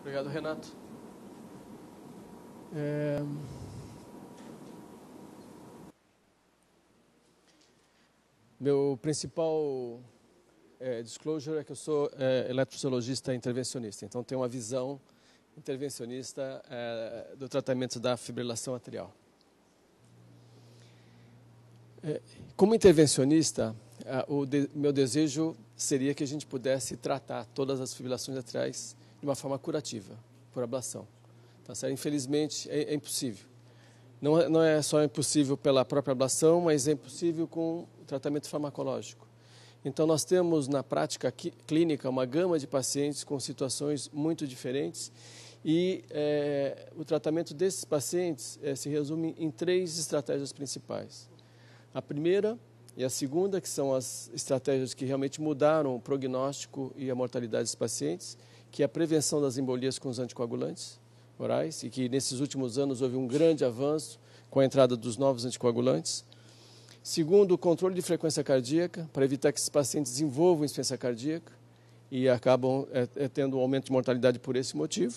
Obrigado, Renato. É... Meu principal é, disclosure é que eu sou é, intervencionista, então tenho uma visão intervencionista é, do tratamento da fibrilação atrial. É, como intervencionista, é, o de, meu desejo seria que a gente pudesse tratar todas as fibrilações atriais de uma forma curativa, por ablação. Tá certo? Infelizmente, é, é impossível. Não, é, não é só impossível pela própria ablação, mas é impossível com o tratamento farmacológico. Então, nós temos na prática clínica uma gama de pacientes com situações muito diferentes e é, o tratamento desses pacientes é, se resume em três estratégias principais. A primeira e a segunda, que são as estratégias que realmente mudaram o prognóstico e a mortalidade dos pacientes que é a prevenção das embolias com os anticoagulantes orais, e que nesses últimos anos houve um grande avanço com a entrada dos novos anticoagulantes. Segundo, o controle de frequência cardíaca, para evitar que esses pacientes desenvolvam insuficiência cardíaca e acabam é, é tendo um aumento de mortalidade por esse motivo.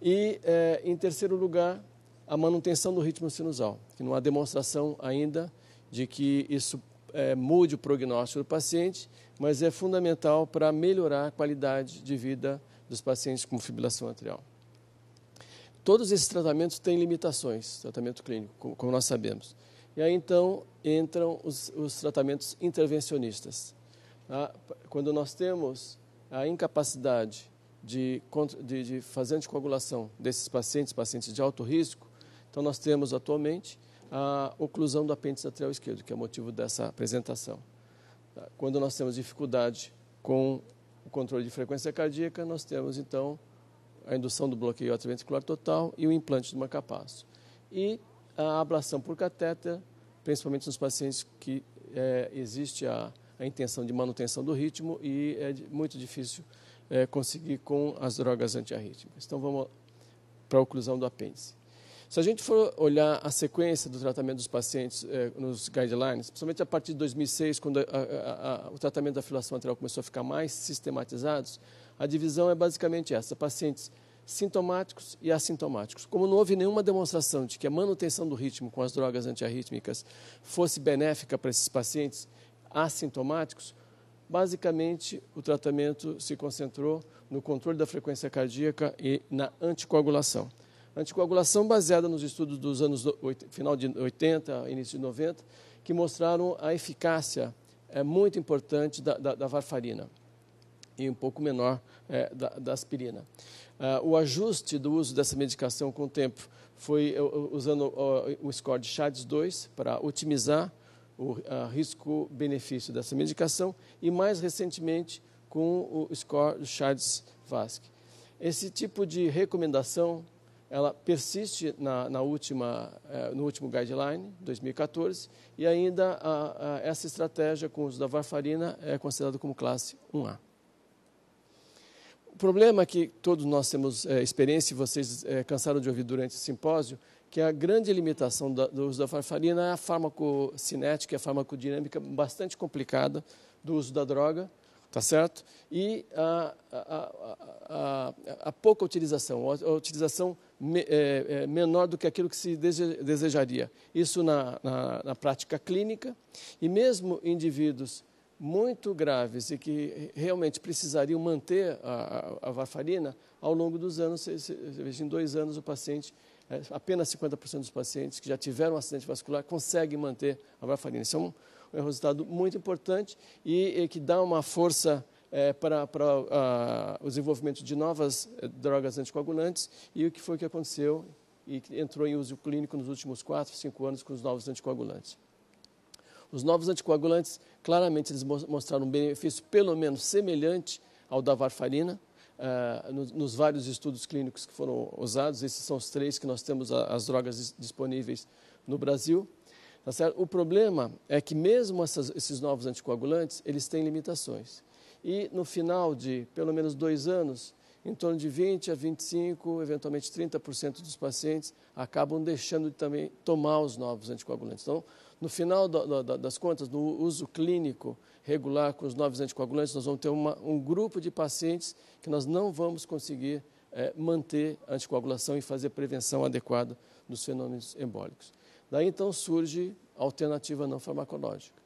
E, é, em terceiro lugar, a manutenção do ritmo sinusal, que não há demonstração ainda de que isso é, mude o prognóstico do paciente, mas é fundamental para melhorar a qualidade de vida dos pacientes com fibrilação atrial. Todos esses tratamentos têm limitações, tratamento clínico, como, nós sabemos. E aí então entram os, os tratamentos intervencionistas. Tá? quando nós temos a incapacidade de, de, de fazer anticoagulação desses pacientes, pacientes de alto risco, então nós temos atualmente a oclusão do apêndice atrial esquerdo, que é motivo dessa apresentação. Tá? Quando nós temos dificuldade com controle de frequência cardíaca, nós temos então a indução do bloqueio atrioventricular total e o implante de uma E a ablação por catéter, principalmente nos pacientes que é, existe a, a, intenção de manutenção do ritmo e é muito difícil é, conseguir com as drogas antiarrítmicas. Então vamos para a oclusão do apêndice. Se a gente for olhar a sequência do tratamento dos pacientes eh, nos guidelines, principalmente a partir de 2006, quando a, a, a, o tratamento da filação atrial começou a ficar mais sistematizado, a divisão é basicamente essa: pacientes sintomáticos e assintomáticos. Como não houve nenhuma demonstração de que a manutenção do ritmo com as drogas antiarrítmicas fosse benéfica para esses pacientes assintomáticos, basicamente o tratamento se concentrou no controle da frequência cardíaca e na anticoagulação anticoagulação baseada nos estudos dos anos final de 80, início de 90, que mostraram a eficácia é, muito importante da, da, da varfarina e um pouco menor é, da, da, aspirina. É, o ajuste do uso dessa medicação com o tempo foi usando o, o score de SHADS 2 para otimizar o risco-benefício dessa medicação e, mais recentemente, com o score do SHADS-VASC. Esse tipo de recomendação ela persiste na, na última, eh, no último guideline, 2014, e ainda a, a, essa estratégia com o uso da varfarina é considerada como classe 1A. O problema que todos nós temos é, experiência, e vocês é, cansaram de ouvir durante o simpósio, que a grande limitação da, do uso da varfarina é a farmacocinética, a farmacodinâmica bastante complicada do uso da droga, tá certo? E a, a, a, a pouca utilização, a utilização é, é, menor do que aquilo que se desejaria. Isso na, na, na prática clínica, e mesmo indivíduos muito graves e que realmente precisariam manter a, a, a varfarina, ao longo dos anos, em dois anos, o paciente, é, apenas 50% dos pacientes que já tiveram um acidente vascular conseguem manter a varfarina. Isso é um, é um resultado muito importante e, e que dá uma força é, para, para a, ah, o desenvolvimento de novas eh, drogas anticoagulantes e o que foi que aconteceu e que entrou em uso clínico nos últimos 4, 5 anos com os novos anticoagulantes. Os novos anticoagulantes, claramente, eles mostraram um benefício pelo menos semelhante ao da varfarina, Uh, nos, nos, vários estudos clínicos que foram usados, esses são os três que nós temos a, as drogas disponíveis no Brasil. Tá o problema é que mesmo essas, esses novos anticoagulantes, eles têm limitações e no final de pelo menos dois anos, em torno de 20 a 25, eventualmente 30% dos pacientes acabam deixando de também tomar os novos anticoagulantes. Então, no final do, do, das contas, no uso clínico regular com os novos anticoagulantes, nós vamos ter uma, um grupo de pacientes que nós não vamos conseguir é, manter a anticoagulação e fazer prevenção adequada dos fenômenos embólicos. Daí então surge a alternativa não farmacológica.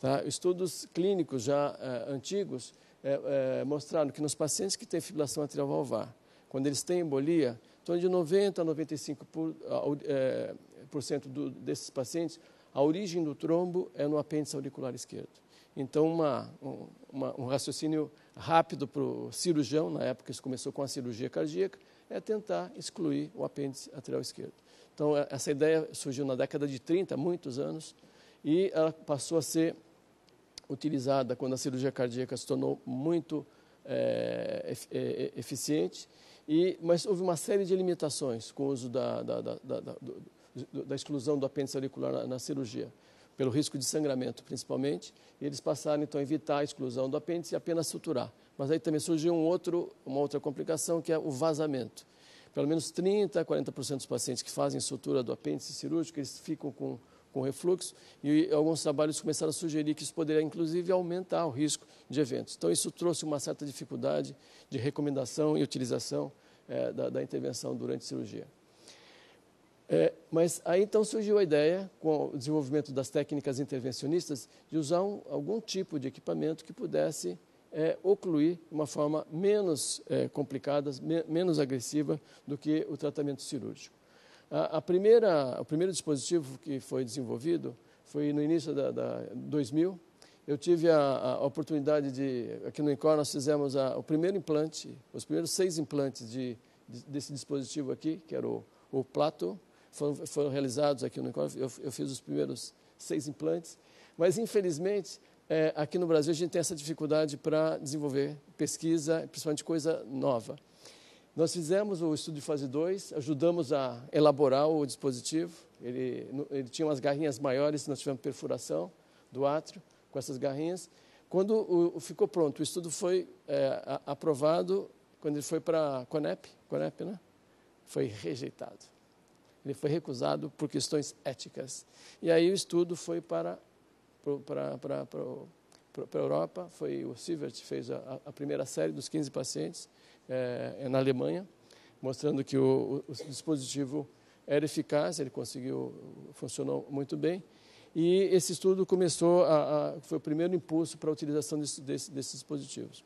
Tá? Estudos clínicos já eh, antigos eh, eh, mostraram que nos pacientes que têm fibrilação atrial valvar, quando eles têm embolia, em torno de 90% a 95% por, por cento do, desses pacientes, a origem do trombo é no apêndice auricular esquerdo. Então, uma, um, uma, um raciocínio rápido para o cirurgião, na época isso começou com a cirurgia cardíaca, é tentar excluir o apêndice atrial esquerdo. Então, é, essa ideia surgiu na década de 30, muitos anos, e ela passou a ser utilizada quando a cirurgia cardíaca se tornou muito é, eficiente, e, mas houve uma série de limitações com o uso da, da, da, da exclusão do apêndice auricular na, na, cirurgia, pelo risco de sangramento principalmente, e eles passaram então a evitar a exclusão do apêndice e apenas suturar. Mas aí também surgiu um outro, uma outra complicação que é o vazamento. Pelo menos 30 a 40% dos pacientes que fazem sutura do apêndice cirúrgico, eles ficam com com refluxo, e alguns trabalhos começaram a sugerir que isso poderia, inclusive, aumentar o risco de eventos. Então, isso trouxe uma certa dificuldade de recomendação e utilização é, da, da, intervenção durante a cirurgia. É, mas aí então surgiu a ideia, com o desenvolvimento das técnicas intervencionistas, de usar um, algum tipo de equipamento que pudesse é, ocluir de uma forma menos é, complicada, me menos agressiva do que o tratamento cirúrgico. A, a primeira, o primeiro dispositivo que foi desenvolvido foi no início da, da 2000. Eu tive a, a, oportunidade de, aqui no INCOR nós fizemos a, o primeiro implante, os primeiros seis implantes de, de, desse dispositivo aqui, que era o, o Plato, foram, foram, realizados aqui no INCOR, eu, eu fiz os primeiros seis implantes, mas infelizmente é, aqui no Brasil a gente tem essa dificuldade para desenvolver pesquisa, principalmente coisa nova. Nós fizemos o estudo de fase 2, ajudamos a elaborar o dispositivo. Ele, ele, tinha umas garrinhas maiores, nós tivemos perfuração do átrio com essas garrinhas. Quando o, o ficou pronto, o estudo foi é, a, aprovado, quando ele foi para a Conep, Conep, né? Foi rejeitado. Ele foi recusado por questões éticas. E aí o estudo foi para, para, para, para, para a Europa, foi o Sievert fez a, a primeira série dos 15 pacientes, é, é, na Alemanha, mostrando que o, o, dispositivo era eficaz, ele conseguiu, funcionou muito bem. E esse estudo começou, a, a foi o primeiro impulso para a utilização desse, desse, desses dispositivos.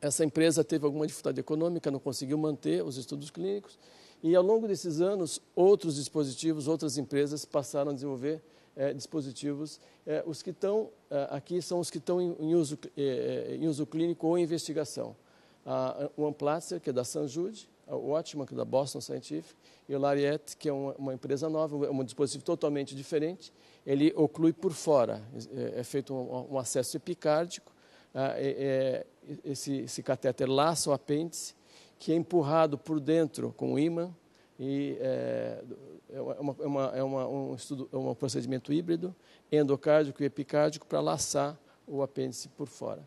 Essa empresa teve alguma dificuldade econômica, não conseguiu manter os estudos clínicos, e ao longo desses anos, outros dispositivos, outras empresas passaram a desenvolver é, dispositivos. É, os que estão é, aqui são os que estão em, em, uso, é, em uso clínico ou investigação a OnePlatzer, que é da Jude, a Watchman, que é da Boston Scientific, e o Lariat, que é uma, uma empresa nova, é um dispositivo totalmente diferente. Ele oclui por fora, é, é feito um, um, acesso epicárdico, é, é, esse, esse catéter laça o apêndice, que é empurrado por dentro com o ímã, e é, é, é, uma, é, uma, é uma, um, estudo, é um procedimento híbrido, endocárdico e epicárdico, para laçar o apêndice por fora.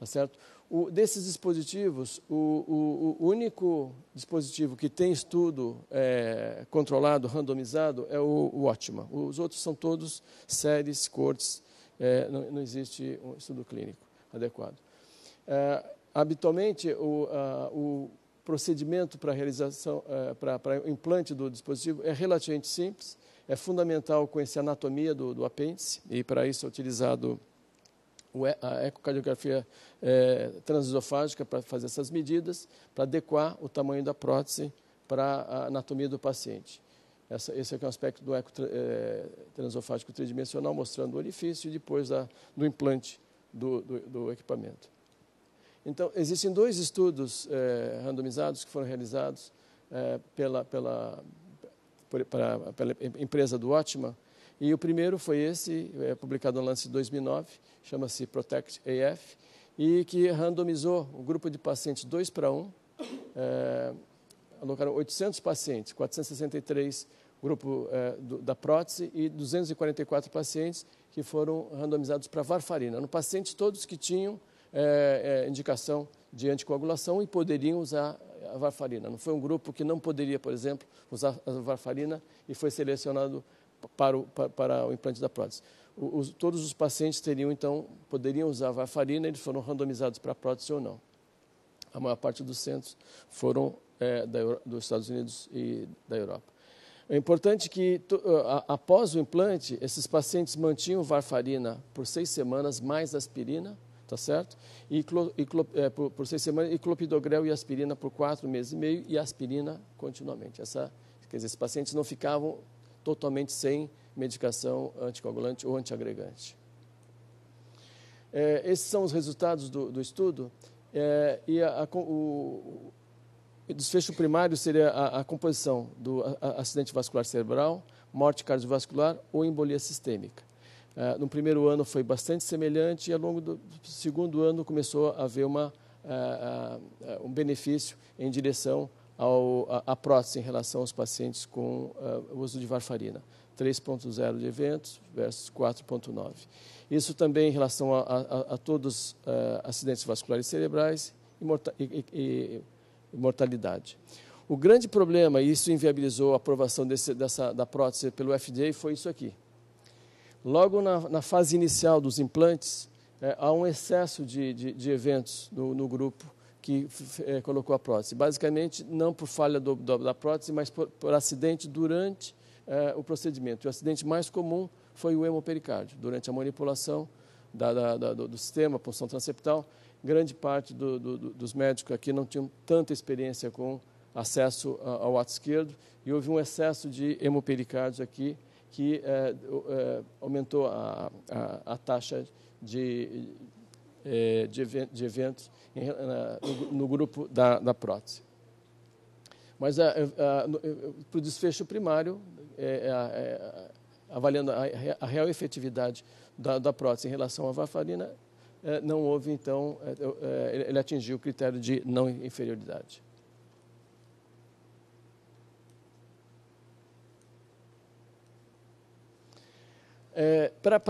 Tá certo? O, desses dispositivos, o, o, o, único dispositivo que tem estudo é, controlado, randomizado, é o, o Os outros são todos séries, cortes, é, não, não, existe um estudo clínico adequado. É, habitualmente, o, a, procedimento para realização, é, para, para implante do dispositivo é relativamente simples. É fundamental conhecer a anatomia do, do apêndice e para isso é utilizado a ecocardiografia é, transesofágica para fazer essas medidas, para adequar o tamanho da prótese para a anatomia do paciente. Essa, esse é um aspecto do eco é, transesofágico tridimensional, mostrando o orifício e depois do implante do, do, do, equipamento. Então, existem dois estudos é, randomizados que foram realizados é, pela, pela, por, pela empresa do Otman, e o primeiro foi esse, é, publicado no lance de 2009, chama-se Protect AF, e que randomizou um grupo de pacientes 2 para 1, um, é, alocaram 800 pacientes, 463 grupo é, do, da prótese e 244 pacientes que foram randomizados para varfarina. no pacientes todos que tinham é, é, indicação de anticoagulação e poderiam usar a varfarina. Não foi um grupo que não poderia, por exemplo, usar a varfarina e foi selecionado para o, para, para o implante da prótese. os, todos os pacientes teriam, então, poderiam usar varfarina, eles foram randomizados para a prótese ou não. A maior parte dos centros foram é, da, dos Estados Unidos e da Europa. É importante que, to, a, após o implante, esses pacientes mantinham varfarina por seis semanas, mais aspirina, tá certo? E, clo, e clo, é, por, por, seis semanas, e clopidogrel e aspirina por quatro meses e meio, e aspirina continuamente. Essa, quer dizer, esses pacientes não ficavam totalmente sem medicação anticoagulante ou antiagregante. É, esses são os resultados do, do estudo. É, e a, a, o, o, desfecho primário seria a, a composição do acidente vascular cerebral, morte cardiovascular ou embolia sistêmica. É, no primeiro ano foi bastante semelhante e ao longo do segundo ano começou a haver uma, é, um benefício em direção ao, a, a prótese em relação aos pacientes com uh, uso de varfarina. 3.0 de eventos versus 4.9. Isso também em relação a, a, a todos uh, acidentes vasculares cerebrais e, morta e, e, e, mortalidade. O grande problema, e isso inviabilizou a aprovação desse, dessa, da prótese pelo FDA, foi isso aqui. Logo na, na fase inicial dos implantes, é, há um excesso de, de, de eventos no, no grupo que é, colocou a prótese. Basicamente, não por falha do, do, da prótese, mas por, por acidente durante é, o procedimento. o acidente mais comum foi o hemopericárdio. Durante a manipulação da, da, da, do, do, sistema, a punção transeptal, grande parte do, dos médicos aqui não tinham tanta experiência com acesso ao ato esquerdo e houve um excesso de hemopericárdios aqui que é, é aumentou a, a, a taxa de, é, de, de, eventos no, grupo da, da prótese. Mas para o desfecho primário, é, é, é avaliando a, a, real efetividade da, da, prótese em relação à varfarina, é, não houve, então, ele atingiu o critério de não inferioridade. É, para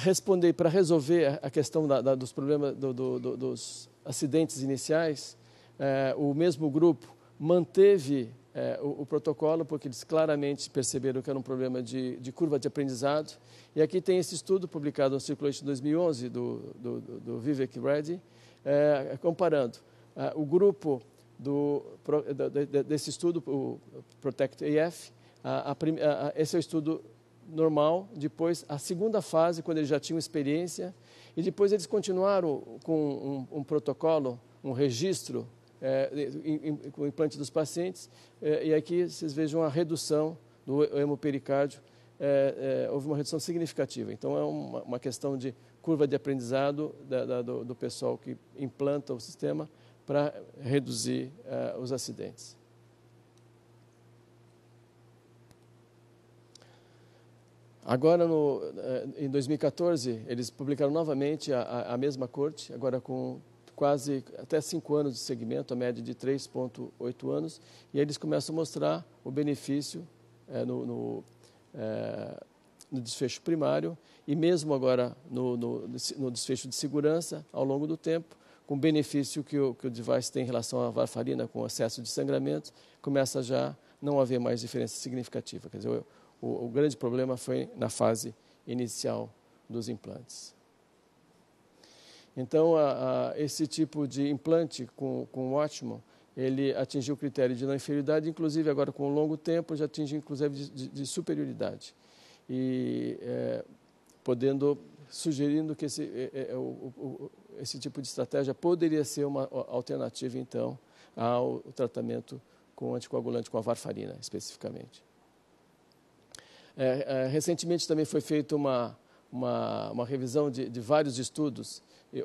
responder, para resolver a questão da, da, dos problemas do, do, do, dos acidentes iniciais, eh, o mesmo grupo manteve eh, o, o, protocolo, porque eles claramente perceberam que era um problema de, de, curva de aprendizado. E aqui tem esse estudo publicado no Circulation 2011 do, do, do Vivek Reddy, eh, comparando o grupo do, desse estudo, o Protect AF, a, a, a, esse é o estudo normal, depois a segunda fase, quando eles já tinham experiência, e depois eles continuaram com um, um protocolo, um registro é, com o implante dos pacientes, é, e aqui vocês vejam a redução do hemopericárdio, é, é, houve uma redução significativa. Então é uma, uma questão de curva de aprendizado da, da, do, do, pessoal que implanta o sistema para reduzir é, os acidentes. Agora, no, eh, em 2014, eles publicaram novamente a, a mesma corte, agora com quase até cinco anos de segmento, a média de 3,8 anos, e eles começam a mostrar o benefício é, no, no, é, no, desfecho primário e mesmo agora no, no, desfecho de segurança ao longo do tempo, com o benefício que o, que o device tem em relação à varfarina com excesso de sangramento, começa já não haver mais diferença significativa. Quer dizer, o, o grande problema foi na fase inicial dos implantes. Então, a, a, esse tipo de implante com, com o ótimo, ele atingiu o critério de não inferioridade, inclusive agora com o longo tempo já atinge inclusive de, de superioridade. E é, podendo, sugerindo que esse, é, é, é o, o, esse tipo de estratégia poderia ser uma alternativa, então, ao tratamento com anticoagulante, com a varfarina especificamente. É, é, recentemente também foi feita uma, uma, uma revisão de, de, vários estudos é,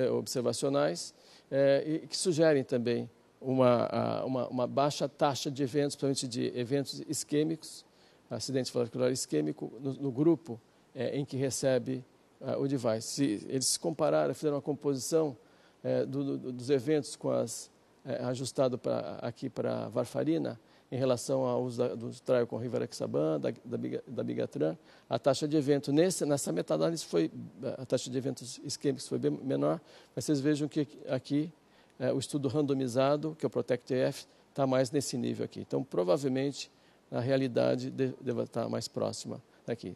é, observacionais é, que sugerem também uma, uma, uma, baixa taxa de eventos, principalmente de eventos isquêmicos, acidente vascular isquêmico, no, no grupo é, em que recebe o device. Se eles compararam, fizeram uma composição do, do, dos eventos com as ajustado pra, aqui para varfarina, em relação ao uso do traio com rivaroxaban, da, da, da bigatran, a taxa de evento nesse, nessa meta-análise foi, a taxa de eventos isquêmicos foi bem menor, mas vocês vejam que aqui é, o estudo randomizado, que é o protect EF está mais nesse nível aqui. Então, provavelmente, a realidade, deve, deve estar tá mais próxima daqui.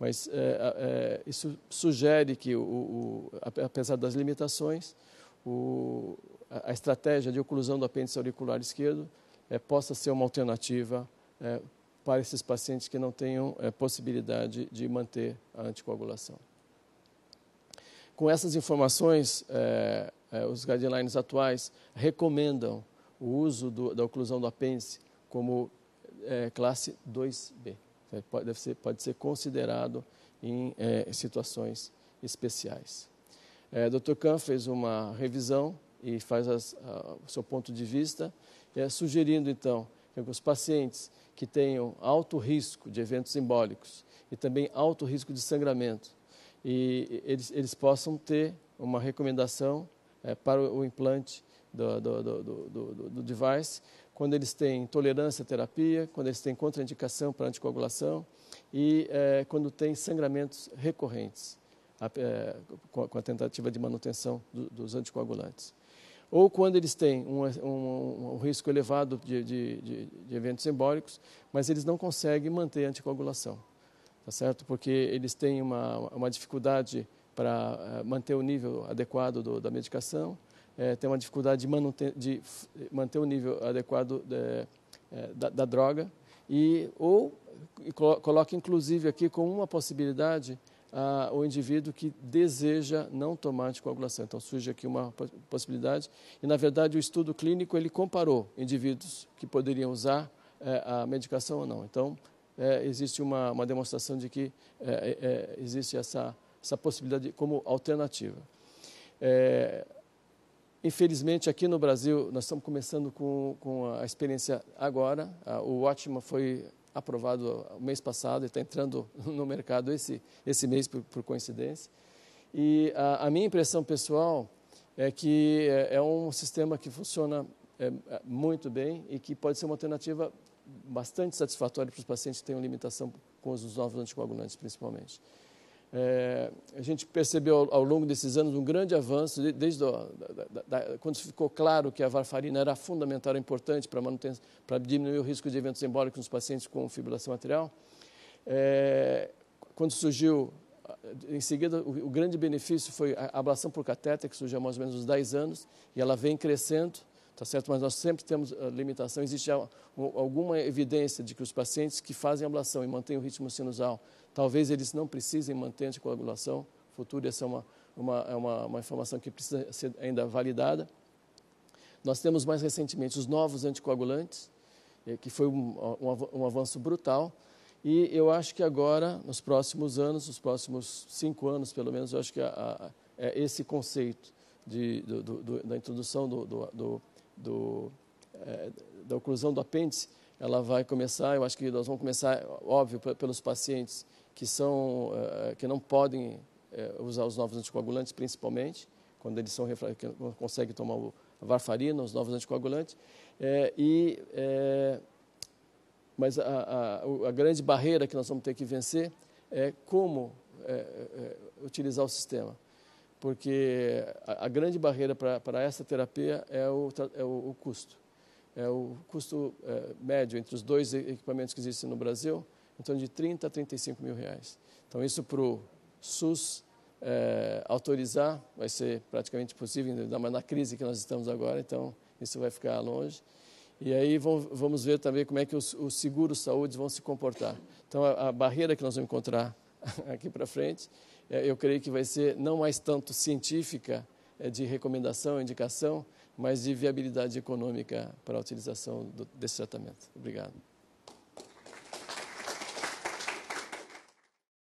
Mas é, é, isso sugere que, o, o, apesar das limitações, o, a, a estratégia de oclusão do apêndice auricular esquerdo é, possa ser uma alternativa é, para esses pacientes que não tenham é, possibilidade de manter a anticoagulação. Com essas informações, é, é, os guidelines atuais recomendam o uso do, da oclusão do apêndice como é, classe 2B. Pode ser, pode ser considerado em situações especiais. É, Dr. Kahn fez uma revisão e faz as, a, o seu ponto de vista é, sugerindo então que os pacientes que tenham alto risco de eventos embólicos e também alto risco de sangramento, e eles, eles possam ter uma recomendação é, para o implante do, do, do, do, device, quando eles têm tolerância à terapia, quando eles têm contraindicação para anticoagulação e é, quando têm sangramentos recorrentes a, é, com, a, tentativa de manutenção dos anticoagulantes ou quando eles têm um, um, um risco elevado de, de, de, de, eventos embólicos, mas eles não conseguem manter a anticoagulação, tá certo? Porque eles têm uma, uma dificuldade para eh, manter o nível adequado do, da medicação, é, tem uma dificuldade de, de, manter o nível adequado é, da, da, droga, e ou coloca inclusive aqui como uma possibilidade o indivíduo que deseja não tomar anticoagulação. Então surge aqui uma possibilidade. E na verdade o estudo clínico ele comparou indivíduos que poderiam usar é, a medicação ou não. Então é, existe uma, uma, demonstração de que é, é, é existe essa, essa possibilidade como alternativa. Infelizmente, aqui no Brasil, nós estamos começando com, com a experiência agora. O Watchman foi aprovado o mês passado e está entrando no mercado esse, esse mês, por, por coincidência. E a, a, minha impressão pessoal é que é, é um sistema que funciona é, é muito bem e que pode ser uma alternativa bastante satisfatória para os pacientes que têm limitação com os novos anticoagulantes, principalmente. É, a gente percebeu ao, ao, longo desses anos um grande avanço, desde do, da, da, da, quando ficou claro que a varfarina era fundamental, era importante para, para diminuir o risco de eventos embólicos nos pacientes com fibrilação atrial. É, quando surgiu, em seguida, o, o, grande benefício foi a ablação por catéter, que surgiu há mais ou menos uns 10 anos, e ela vem crescendo, tá certo? Mas nós sempre temos ah, limitação, existe já alguma evidência de que os pacientes que fazem ablação e mantêm o ritmo sinusal Talvez eles não precisem manter anticoagulação futuro, essa é uma, uma, é uma, uma informação que precisa ser ainda validada. Nós temos mais recentemente os novos anticoagulantes, eh, que foi um, um, avanço brutal. E eu acho que agora, nos próximos anos, nos próximos cinco anos pelo menos, eu acho que a, a, é esse conceito de, do, do, da introdução do, do é, da oclusão do apêndice, ela vai começar, eu acho que nós vamos começar, óbvio, pelos pacientes que, são, eh, eh, que não podem eh, usar os novos anticoagulantes, principalmente, quando eles são não conseguem tomar o, a varfarina, os novos anticoagulantes. É, e, é, mas a, a, a, grande barreira que nós vamos ter que vencer é como é, utilizar o sistema. Porque a, a grande barreira para essa terapia é o, é o, o custo é o custo médio entre os dois equipamentos que existem no Brasil em torno de 30 a 35 mil reais. Então, isso para o SUS é, autorizar vai ser praticamente possível, ainda mais na crise que nós estamos agora, então isso vai ficar longe. E aí vamos ver também como é que os, os seguros saúde vão se comportar. Então, a, a barreira que nós vamos encontrar aqui para frente, é, eu creio que vai ser não mais tanto científica, é, de recomendação, indicação, mas de viabilidade econômica para a utilização do, desse tratamento. Obrigado.